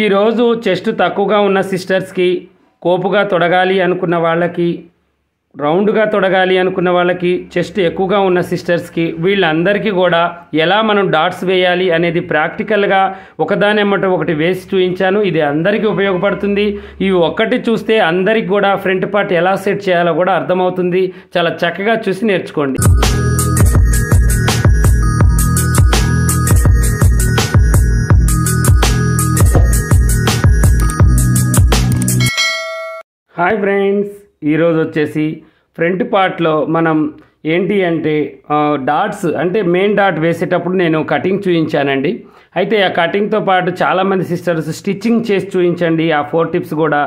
ఈరోజు చెస్ట్ తక్కువగా ఉన్న సిస్టర్స్కి కోపుగా తొడగాలి అనుకున్న వాళ్ళకి రౌండ్గా తొడగాలి అనుకున్న వాళ్ళకి చెస్ట్ ఎక్కువగా ఉన్న సిస్టర్స్కి వీళ్ళందరికీ కూడా ఎలా మనం డాట్స్ వేయాలి అనేది ప్రాక్టికల్గా ఒకదానేమట ఒకటి వేసి చూపించాను ఇది అందరికీ ఉపయోగపడుతుంది ఇవి ఒక్కటి చూస్తే అందరికి కూడా ఫ్రంట్ పార్ట్ ఎలా సెట్ చేయాలో కూడా అర్థమవుతుంది చాలా చక్కగా చూసి నేర్చుకోండి హాయ్ ఫ్రెండ్స్ ఈరోజు వచ్చేసి ఫ్రంట్ పార్ట్లో మనం ఏంటి అంటే డాట్స్ అంటే మెయిన్ డాట్ వేసేటప్పుడు నేను కటింగ్ చూపించానండి అయితే ఆ కటింగ్తో పాటు చాలామంది సిస్టర్స్ స్టిచ్చింగ్ చేసి చూపించండి ఆ ఫోర్ టిప్స్ కూడా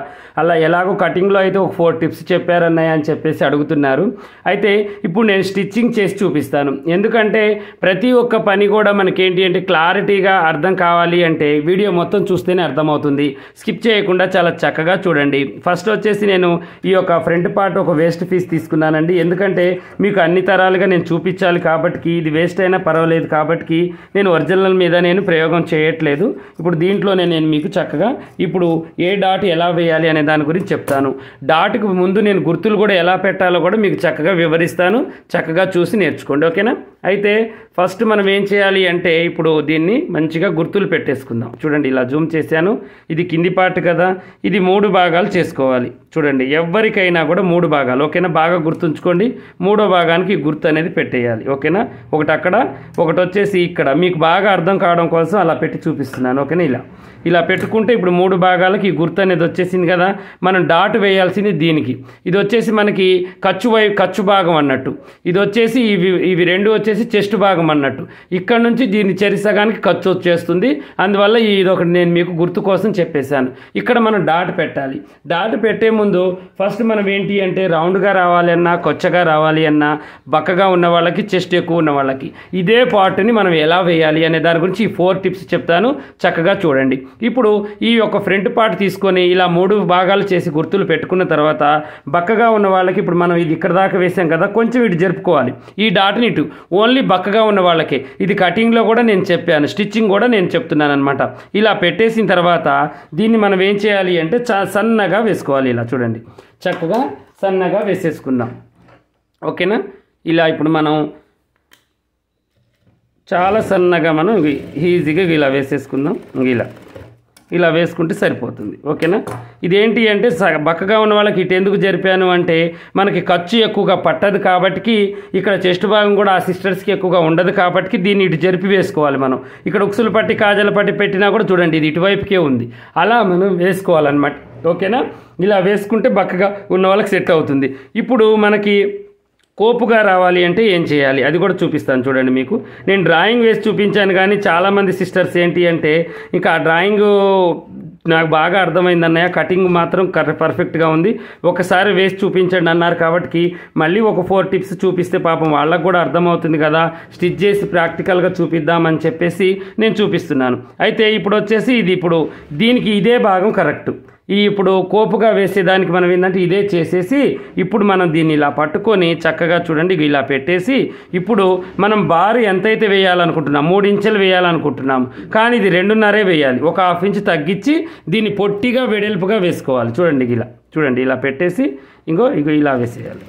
అలా ఎలాగో కటింగ్లో అయితే ఒక ఫోర్ టిప్స్ చెప్పారన్నయ్య అని చెప్పేసి అడుగుతున్నారు అయితే ఇప్పుడు నేను స్టిచ్చింగ్ చేసి చూపిస్తాను ఎందుకంటే ప్రతి ఒక్క పని కూడా మనకేంటి అంటే క్లారిటీగా అర్థం కావాలి అంటే వీడియో మొత్తం చూస్తేనే అర్థమవుతుంది స్కిప్ చేయకుండా చాలా చక్కగా చూడండి ఫస్ట్ వచ్చేసి నేను ఈ యొక్క ఫ్రంట్ పార్ట్ ఒక వేస్ట్ పీస్ తీసుకున్నానండి ఎందుకంటే మీకు అన్ని తరాలుగా నేను చూపించాలి కాబట్టి ఇది వేస్ట్ అయినా పర్వాలేదు కాబట్టి నేను ఒరిజినల్ మీద నేను ప్రయోగం చేయట్లేదు ఇప్పుడు దీంట్లోనే నేను మీకు చక్కగా ఇప్పుడు ఏ డాట్ ఎలా వేయాలి అనే దాని గురించి చెప్తాను డాట్కి ముందు నేను గుర్తులు కూడా ఎలా పెట్టాలో కూడా మీకు చక్కగా వివరిస్తాను చక్కగా చూసి నేర్చుకోండి ఓకేనా అయితే ఫస్ట్ మనం ఏం చేయాలి అంటే ఇప్పుడు దీన్ని మంచిగా గుర్తులు పెట్టేసుకుందాం చూడండి ఇలా జూమ్ చేశాను ఇది కింది పార్ట్ కదా ఇది మూడు భాగాలు చేసుకోవాలి చూడండి ఎవరికైనా కూడా మూడు భాగాలు ఓకేనా బాగా గుర్తుంచుకోండి మూడో భాగానికి గుర్తు అనేది పెట్టేయాలి ఓకేనా ఒకటి అక్కడ ఒకటి వచ్చేసి ఇక్కడ మీకు బాగా అర్థం కావడం కోసం అలా పెట్టి చూపిస్తున్నాను ఓకేనా ఇలా ఇలా పెట్టుకుంటే ఇప్పుడు మూడు భాగాలకి ఈ గుర్తు అనేది వచ్చేసింది కదా మనం డాట్ వేయాల్సింది దీనికి ఇది వచ్చేసి మనకి ఖర్చు వై ఖర్చు భాగం అన్నట్టు ఇది వచ్చేసి ఇవి ఇవి రెండు వచ్చేసి వచ్చేసి చెస్ట్ భాగం అన్నట్టు ఇక్కడ నుంచి దీన్ని చెరిసగానికి ఖర్చు వచ్చేస్తుంది అందువల్ల ఇది ఒకటి నేను మీకు గుర్తు కోసం చెప్పేశాను ఇక్కడ మనం డాట్ పెట్టాలి డాట్ పెట్టే ముందు ఫస్ట్ మనం ఏంటి అంటే రౌండ్గా రావాలి అన్నా కొచ్చగా రావాలి అన్నా బక్కగా ఉన్న వాళ్ళకి చెస్ట్ ఎక్కువ ఉన్న వాళ్ళకి ఇదే పార్ట్ని మనం ఎలా వేయాలి అనే దాని గురించి ఈ ఫోర్ టిప్స్ చెప్తాను చక్కగా చూడండి ఇప్పుడు ఈ యొక్క ఫ్రంట్ పార్ట్ తీసుకొని ఇలా మూడు భాగాలు చేసి గుర్తులు పెట్టుకున్న తర్వాత బక్కగా ఉన్న వాళ్ళకి ఇప్పుడు మనం ఇది ఇక్కడ దాకా వేసాం కదా కొంచెం ఇటు జరుపుకోవాలి ఈ డాట్ని ఇటు ఓన్లీ బక్కగా ఉన్న వాళ్ళకి ఇది కటింగ్లో కూడా నేను చెప్పాను స్టిచ్చింగ్ కూడా నేను చెప్తున్నాను అనమాట ఇలా పెట్టేసిన తర్వాత దీన్ని మనం ఏం చేయాలి అంటే సన్నగా వేసుకోవాలి ఇలా చూడండి చక్కగా సన్నగా వేసేసుకుందాం ఓకేనా ఇలా ఇప్పుడు మనం చాలా సన్నగా మనం ఈజీగా ఇలా వేసేసుకుందాం ఇలా ఇలా వేసుకుంటే సరిపోతుంది ఓకేనా ఇదేంటి అంటే బక్కగా ఉన్న వాళ్ళకి ఇటు ఎందుకు జరిపాను అంటే మనకి ఖర్చు ఎక్కువగా పట్టదు కాబట్టి ఇక్కడ చెస్ట్ భాగం కూడా ఆ సిస్టర్స్కి ఎక్కువగా ఉండదు కాబట్టి దీన్ని ఇటు జరిపి వేసుకోవాలి మనం ఇక్కడ ఉక్సులు పట్టి కాజల పట్టి పెట్టినా కూడా చూడండి ఇది ఇటువైపుకే ఉంది అలా మనం వేసుకోవాలన్నమాట ఓకేనా ఇలా వేసుకుంటే బక్కగా ఉన్న వాళ్ళకి సెట్ అవుతుంది ఇప్పుడు మనకి కోపుగా రావాలి అంటే ఏం చేయాలి అది కూడా చూపిస్తాను చూడండి మీకు నేను డ్రాయింగ్ వేసి చూపించాను కానీ చాలామంది సిస్టర్స్ ఏంటి అంటే ఇంకా ఆ డ్రాయింగ్ నాకు బాగా అర్థమైంది అన్నయ్య కటింగ్ మాత్రం కర్ పర్ఫెక్ట్గా ఉంది ఒకసారి వేసి చూపించండి అన్నారు కాబట్టి మళ్ళీ ఒక ఫోర్ టిప్స్ చూపిస్తే పాపం వాళ్ళకు కూడా అర్థమవుతుంది కదా స్టిచ్ చేసి ప్రాక్టికల్గా చూపిద్దామని చెప్పేసి నేను చూపిస్తున్నాను అయితే ఇప్పుడు వచ్చేసి ఇది ఇప్పుడు దీనికి ఇదే భాగం కరెక్ట్ ఈ ఇప్పుడు కోపుగా వేసేదానికి మనం ఏంటంటే ఇదే చేసేసి ఇప్పుడు మనం దీన్ని ఇలా పట్టుకొని చక్కగా చూడండి ఇలా పెట్టేసి ఇప్పుడు మనం బార్ ఎంతైతే వేయాలనుకుంటున్నాం మూడు ఇంచులు వేయాలనుకుంటున్నాం కానీ ఇది రెండున్నరే వేయాలి ఒక హాఫ్ ఇంచ్ తగ్గించి దీన్ని పొట్టిగా వెడల్పుగా వేసుకోవాలి చూడండి ఇలా చూడండి ఇలా పెట్టేసి ఇంకో ఇంకో ఇలా వేసేయాలి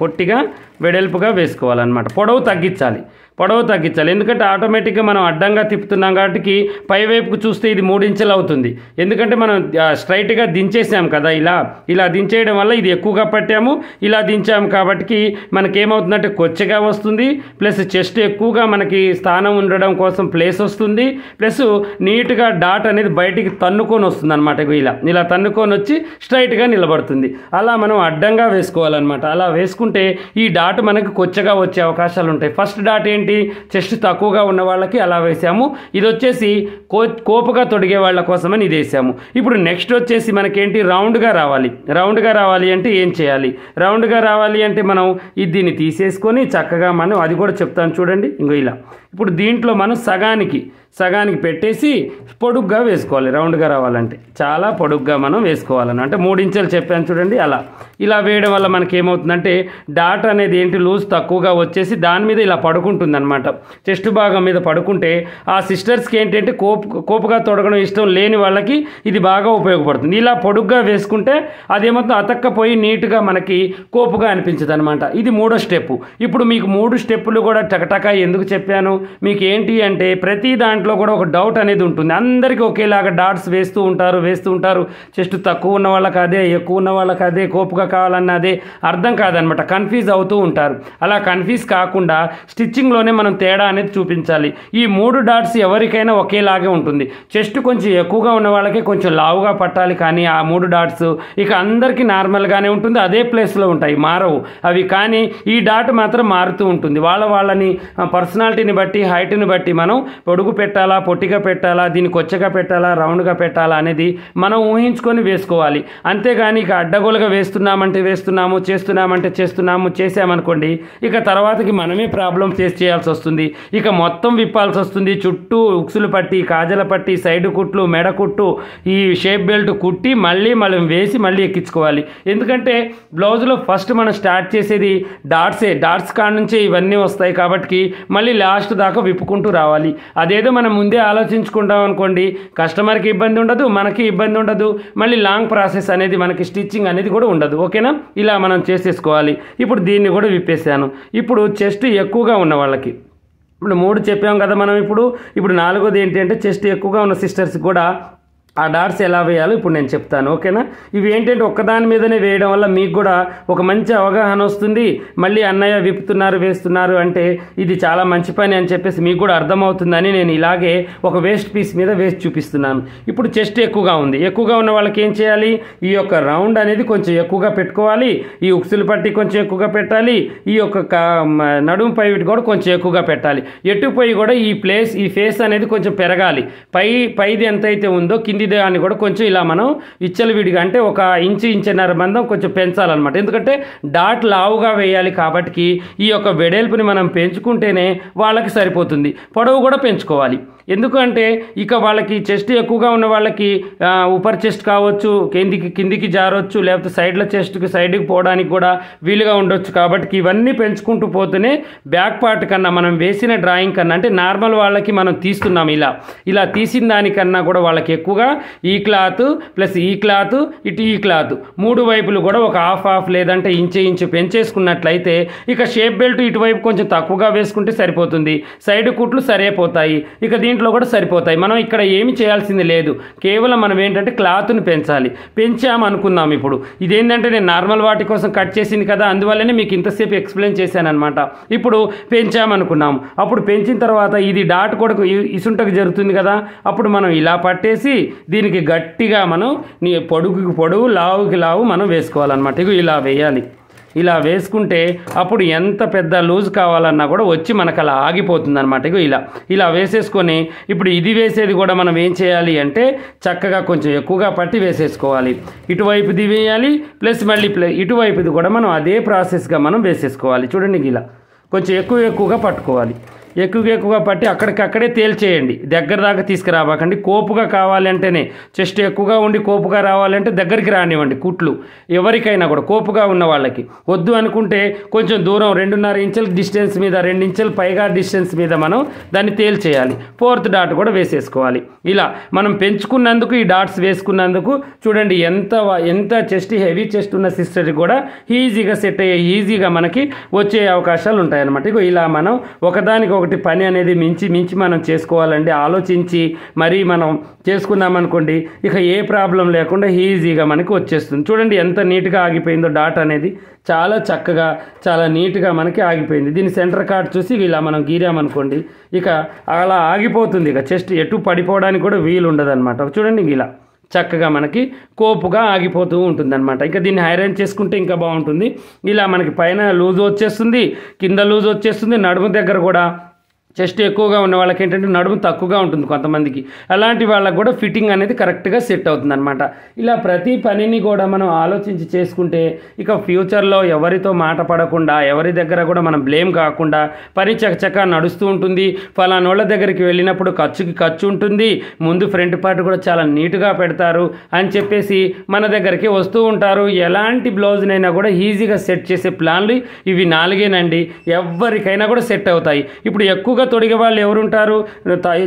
పొట్టిగా వెడల్పుగా వేసుకోవాలన్నమాట పొడవు తగ్గించాలి పొడవు తగ్గించాలి ఎందుకంటే ఆటోమేటిక్గా మనం అడ్డంగా తిప్పుతున్నాం కాబట్టి పైవైపుకు చూస్తే ఇది మూడించెలు అవుతుంది ఎందుకంటే మనం స్ట్రైట్గా దించేసాం కదా ఇలా ఇలా దించేయడం వల్ల ఇది ఎక్కువగా పట్టాము ఇలా దించాము కాబట్టి మనకేమవుతుందంటే కొచ్చగా వస్తుంది ప్లస్ చెస్ట్ ఎక్కువగా మనకి స్థానం ఉండడం కోసం ప్లేస్ వస్తుంది ప్లస్ నీట్గా డాట్ అనేది బయటికి తన్నుకొని వస్తుంది అనమాట ఇలా ఇలా తన్నుకొని వచ్చి స్ట్రైట్గా నిలబడుతుంది అలా మనం అడ్డంగా వేసుకోవాలన్నమాట అలా వేసుకుంటే ఈ డాట్ మనకు కొచ్చగా వచ్చే అవకాశాలు ఉంటాయి ఫస్ట్ డాట్ ఏంటి ఏంటి చెస్ట్ తక్కువగా ఉన్న వాళ్ళకి అలా వేసాము ఇది వచ్చేసి కో కోపగా తొడిగే వాళ్ళ కోసమని ఇది వేసాము ఇప్పుడు నెక్స్ట్ వచ్చేసి మనకేంటి రౌండ్గా రావాలి రౌండ్గా రావాలి అంటే ఏం చేయాలి రౌండ్గా రావాలి అంటే మనం దీన్ని తీసేసుకొని చక్కగా మనం అది కూడా చెప్తాను చూడండి ఇంకో ఇలా ఇప్పుడు దీంట్లో మనం సగానికి సగానికి పెట్టేసి పొడుగ్గా వేసుకోవాలి రౌండ్గా రావాలంటే చాలా పొడుగ్గా మనం వేసుకోవాలని అంటే మూడించెలు చెప్పాను చూడండి అలా ఇలా వేయడం వల్ల మనకి ఏమవుతుందంటే డాట్ అనేది ఏంటి లూజ్ తక్కువగా వచ్చేసి దాని మీద ఇలా పడుకుంటుంది అనమాట చెస్ట్ భాగం మీద పడుకుంటే ఆ సిస్టర్స్కి ఏంటంటే కోపు కోపుగా తొడగడం ఇష్టం లేని వాళ్ళకి ఇది బాగా ఉపయోగపడుతుంది ఇలా పొడుగ్గా వేసుకుంటే అదేమవుతుంది అతక్కపోయి నీట్గా మనకి కోపుగా అనిపించదు ఇది మూడో స్టెప్ ఇప్పుడు మీకు మూడు స్టెప్పులు కూడా టకటకా ఎందుకు చెప్పాను మీకు ఏంటి అంటే ప్రతి దాంట్లో కూడా ఒక డౌట్ అనేది ఉంటుంది అందరికీ ఒకేలాగా డాట్స్ వేస్తూ ఉంటారు వేస్తూ ఉంటారు చెస్ట్ తక్కువ ఉన్న వాళ్ళకి అదే ఎక్కువ ఉన్న వాళ్ళకి అదే కోపుగా కావాలన్న అదే అర్థం కాదనమాట కన్ఫ్యూజ్ అవుతూ ఉంటారు అలా కన్ఫ్యూజ్ కాకుండా స్టిచ్చింగ్లోనే మనం తేడా అనేది చూపించాలి ఈ మూడు డాట్స్ ఎవరికైనా ఒకేలాగే ఉంటుంది చెస్ట్ కొంచెం ఎక్కువగా ఉన్న వాళ్ళకి కొంచెం లావుగా పట్టాలి కానీ ఆ మూడు డాట్స్ ఇక అందరికీ నార్మల్గానే ఉంటుంది అదే ప్లేస్లో ఉంటాయి మారవు అవి కానీ ఈ డాట్ మాత్రం మారుతూ ఉంటుంది వాళ్ళ వాళ్ళని పర్సనాలిటీని బట్టి బట్టి హైట్ని బట్టి మనం పొడుగు పెట్టాలా పొట్టిగా పెట్టాలా దీన్ని కొచ్చగా పెట్టాలా రౌండ్గా పెట్టాలా అనేది మనం ఊహించుకొని వేసుకోవాలి అంతేగాని ఇక అడ్డగోలుగా వేస్తున్నామంటే వేస్తున్నాము చేస్తున్నామంటే చేస్తున్నాము చేసామనుకోండి ఇక తర్వాతకి మనమే ప్రాబ్లం ఫేస్ చేయాల్సి వస్తుంది ఇక మొత్తం విప్పాల్సి వస్తుంది చుట్టూ ఉక్సులు పట్టి కాజల పట్టి సైడ్ కుట్లు మెడ కుట్టు ఈ షేప్ బెల్ట్ కుట్టి మళ్ళీ మనం వేసి మళ్ళీ ఎక్కించుకోవాలి ఎందుకంటే బ్లౌజ్లో ఫస్ట్ మనం స్టార్ట్ చేసేది డాట్సే డాట్స్ కాడ నుంచే ఇవన్నీ వస్తాయి కాబట్టి మళ్ళీ లాస్ట్ దాకా విప్పుకుంటూ రావాలి అదేదో మనం ముందే ఆలోచించుకుంటాం అనుకోండి కస్టమర్కి ఇబ్బంది ఉండదు మనకి ఇబ్బంది ఉండదు మళ్ళీ లాంగ్ ప్రాసెస్ అనేది మనకి స్టిచ్చింగ్ అనేది కూడా ఉండదు ఓకేనా ఇలా మనం చేసేసుకోవాలి ఇప్పుడు దీన్ని కూడా విప్పేశాను ఇప్పుడు చెస్ట్ ఎక్కువగా ఉన్న వాళ్ళకి ఇప్పుడు మూడు చెప్పాం కదా మనం ఇప్పుడు ఇప్పుడు నాలుగోది ఏంటి అంటే చెస్ట్ ఎక్కువగా ఉన్న సిస్టర్స్ కూడా ఆ డాట్స్ ఎలా వేయాలో ఇప్పుడు నేను చెప్తాను ఓకేనా ఇవి ఏంటంటే ఒక్కదాని మీదనే వేయడం వల్ల మీకు కూడా ఒక మంచి అవగాహన వస్తుంది మళ్ళీ అన్నయ్య విప్పుతున్నారు వేస్తున్నారు అంటే ఇది చాలా మంచి పని అని చెప్పేసి మీకు కూడా అర్థమవుతుందని నేను ఇలాగే ఒక వేస్ట్ పీస్ మీద వేస్ట్ చూపిస్తున్నాను ఇప్పుడు చెస్ట్ ఎక్కువగా ఉంది ఎక్కువగా ఉన్న వాళ్ళకి ఏం చేయాలి ఈ యొక్క రౌండ్ అనేది కొంచెం ఎక్కువగా పెట్టుకోవాలి ఈ ఉక్సులు పట్టి కొంచెం ఎక్కువగా పెట్టాలి ఈ యొక్క నడుము పై కూడా కొంచెం ఎక్కువగా పెట్టాలి పోయి కూడా ఈ ప్లేస్ ఈ ఫేస్ అనేది కొంచెం పెరగాలి పై పైది ఎంతైతే ఉందో కింది ఇదే కూడా కొంచెం ఇలా మనం విడిగా అంటే ఒక ఇంచు ఇంచున్నర బంధం కొంచెం పెంచాలన్నమాట ఎందుకంటే డాట్ లావుగా వేయాలి కాబట్టి ఈ యొక్క వెడల్పుని మనం పెంచుకుంటేనే వాళ్ళకి సరిపోతుంది పొడవు కూడా పెంచుకోవాలి ఎందుకంటే ఇక వాళ్ళకి చెస్ట్ ఎక్కువగా ఉన్న వాళ్ళకి ఉపర్ చెస్ట్ కావచ్చు కిందికి కిందికి జారొచ్చు లేకపోతే సైడ్ల చెస్ట్కి సైడ్కి పోవడానికి కూడా వీలుగా ఉండొచ్చు కాబట్టి ఇవన్నీ పెంచుకుంటూ పోతేనే బ్యాక్ పార్ట్ కన్నా మనం వేసిన డ్రాయింగ్ కన్నా అంటే నార్మల్ వాళ్ళకి మనం తీస్తున్నాం ఇలా ఇలా తీసిన దానికన్నా కూడా వాళ్ళకి ఎక్కువగా ఈ క్లాత్ ప్లస్ ఈ క్లాత్ ఇటు ఈ క్లాత్ మూడు వైపులు కూడా ఒక హాఫ్ హాఫ్ లేదంటే ఇంచు ఇంచు పెంచేసుకున్నట్లయితే ఇక షేప్ బెల్ట్ ఇటువైపు కొంచెం తక్కువగా వేసుకుంటే సరిపోతుంది సైడ్ కుట్లు సరిపోతాయి ఇక దీంట్లో దీంట్లో కూడా సరిపోతాయి మనం ఇక్కడ ఏమి చేయాల్సింది లేదు కేవలం మనం ఏంటంటే క్లాత్ని పెంచాలి పెంచాము అనుకుందాం ఇప్పుడు ఇదేంటంటే నేను నార్మల్ వాటి కోసం కట్ చేసింది కదా అందువల్లనే మీకు ఇంతసేపు ఎక్స్ప్లెయిన్ చేశానమాట ఇప్పుడు అనుకున్నాము అప్పుడు పెంచిన తర్వాత ఇది డాట్ కొడుకు ఇసుంటకు జరుగుతుంది కదా అప్పుడు మనం ఇలా పట్టేసి దీనికి గట్టిగా మనం నీ పొడుగుకి పొడుగు లావుకి లావు మనం వేసుకోవాలన్నమాట ఇక ఇలా వేయాలి ఇలా వేసుకుంటే అప్పుడు ఎంత పెద్ద లూజ్ కావాలన్నా కూడా వచ్చి మనకు అలా ఆగిపోతుంది అనమాట ఇలా ఇలా వేసేసుకొని ఇప్పుడు ఇది వేసేది కూడా మనం ఏం చేయాలి అంటే చక్కగా కొంచెం ఎక్కువగా పట్టి వేసేసుకోవాలి ఇటువైపుది వేయాలి ప్లస్ మళ్ళీ ప్లస్ ఇటువైపుది కూడా మనం అదే ప్రాసెస్గా మనం వేసేసుకోవాలి చూడండి ఇలా కొంచెం ఎక్కువ ఎక్కువగా పట్టుకోవాలి ఎక్కువగా ఎక్కువగా పట్టి అక్కడికక్కడే తేల్చేయండి దగ్గర దాకా తీసుకురావకండి కోపుగా కావాలంటేనే చెస్ట్ ఎక్కువగా ఉండి కోపుగా రావాలంటే దగ్గరికి రానివ్వండి కుట్లు ఎవరికైనా కూడా కోపుగా ఉన్న వాళ్ళకి వద్దు అనుకుంటే కొంచెం దూరం రెండున్నర ఇంచుల డిస్టెన్స్ మీద రెండు ఇంచుల పైగా డిస్టెన్స్ మీద మనం దాన్ని తేల్చేయాలి ఫోర్త్ డాట్ కూడా వేసేసుకోవాలి ఇలా మనం పెంచుకున్నందుకు ఈ డాట్స్ వేసుకున్నందుకు చూడండి ఎంత ఎంత చెస్ట్ హెవీ చెస్ట్ ఉన్న సిస్టర్కి కూడా ఈజీగా సెట్ అయ్యే ఈజీగా మనకి వచ్చే అవకాశాలు ఉంటాయన్నమాట ఇగో ఇలా మనం ఒకదానికి ఒకటి పని అనేది మించి మించి మనం చేసుకోవాలండి ఆలోచించి మరీ మనం చేసుకుందామనుకోండి అనుకోండి ఇక ఏ ప్రాబ్లం లేకుండా ఈజీగా మనకి వచ్చేస్తుంది చూడండి ఎంత నీట్గా ఆగిపోయిందో డాట్ అనేది చాలా చక్కగా చాలా నీట్గా మనకి ఆగిపోయింది దీని సెంటర్ కార్డ్ చూసి ఇలా మనం గీరామనుకోండి ఇక అలా ఆగిపోతుంది ఇక చెస్ట్ ఎటు పడిపోవడానికి కూడా వీలు ఉండదన్నమాట చూడండి ఇలా చక్కగా మనకి కోపుగా ఆగిపోతూ ఉంటుంది అనమాట ఇంకా దీన్ని హైరన్ చేసుకుంటే ఇంకా బాగుంటుంది ఇలా మనకి పైన లూజ్ వచ్చేస్తుంది కింద లూజ్ వచ్చేస్తుంది నడుము దగ్గర కూడా చెస్ట్ ఎక్కువగా ఉన్న వాళ్ళకి ఏంటంటే నడుము తక్కువగా ఉంటుంది కొంతమందికి అలాంటి వాళ్ళకు కూడా ఫిట్టింగ్ అనేది కరెక్ట్గా సెట్ అవుతుంది అనమాట ఇలా ప్రతి పనిని కూడా మనం ఆలోచించి చేసుకుంటే ఇక ఫ్యూచర్లో ఎవరితో మాట పడకుండా ఎవరి దగ్గర కూడా మనం బ్లేమ్ కాకుండా పని చక్కచక్క నడుస్తూ ఉంటుంది ఫలానోళ్ళ దగ్గరికి వెళ్ళినప్పుడు ఖర్చుకి ఖర్చు ఉంటుంది ముందు ఫ్రంట్ పార్ట్ కూడా చాలా నీట్గా పెడతారు అని చెప్పేసి మన దగ్గరికి వస్తూ ఉంటారు ఎలాంటి బ్లౌజ్నైనా కూడా ఈజీగా సెట్ చేసే ప్లాన్లు ఇవి నాలుగేనండి ఎవరికైనా కూడా సెట్ అవుతాయి ఇప్పుడు ఎక్కువగా తొడిగే వాళ్ళు ఎవరుంటారు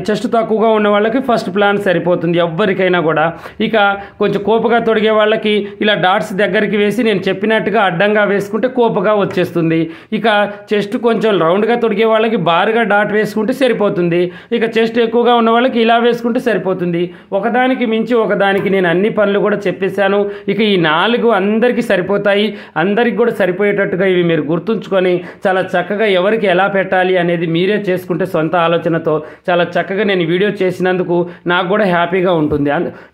చెస్ట్ తక్కువగా ఉన్న వాళ్ళకి ఫస్ట్ ప్లాన్ సరిపోతుంది ఎవ్వరికైనా కూడా ఇక కొంచెం కోపగా తొడిగే వాళ్ళకి ఇలా డాట్స్ దగ్గరికి వేసి నేను చెప్పినట్టుగా అడ్డంగా వేసుకుంటే కోపగా వచ్చేస్తుంది ఇక చెస్ట్ కొంచెం రౌండ్గా తొడిగే వాళ్ళకి బారుగా డాట్ వేసుకుంటే సరిపోతుంది ఇక చెస్ట్ ఎక్కువగా ఉన్న వాళ్ళకి ఇలా వేసుకుంటే సరిపోతుంది ఒకదానికి మించి ఒకదానికి నేను అన్ని పనులు కూడా చెప్పేశాను ఇక ఈ నాలుగు అందరికీ సరిపోతాయి అందరికి కూడా సరిపోయేటట్టుగా ఇవి మీరు గుర్తుంచుకొని చాలా చక్కగా ఎవరికి ఎలా పెట్టాలి అనేది మీరే చేసుకుంటారు చేసుకుంటే సొంత ఆలోచనతో చాలా చక్కగా నేను వీడియో చేసినందుకు నాకు కూడా హ్యాపీగా ఉంటుంది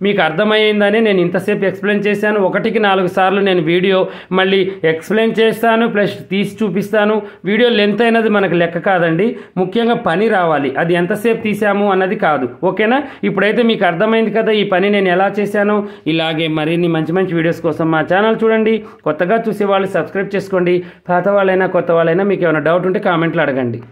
మీకు అర్థమయ్యిందని నేను ఇంతసేపు ఎక్స్ప్లెయిన్ చేశాను ఒకటికి నాలుగు సార్లు నేను వీడియో మళ్ళీ ఎక్స్ప్లెయిన్ చేస్తాను ప్లస్ తీసి చూపిస్తాను వీడియో లెంత్ అయినది మనకు లెక్క కాదండి ముఖ్యంగా పని రావాలి అది ఎంతసేపు తీసాము అన్నది కాదు ఓకేనా ఇప్పుడైతే మీకు అర్థమైంది కదా ఈ పని నేను ఎలా చేశాను ఇలాగే మరిన్ని మంచి మంచి వీడియోస్ కోసం మా ఛానల్ చూడండి కొత్తగా చూసేవాళ్ళు వాళ్ళు సబ్స్క్రైబ్ చేసుకోండి పాత వాళ్ళైనా కొత్త వాళ్ళైనా మీకు ఏమైనా డౌట్ ఉంటే కామెంట్లు అడగండి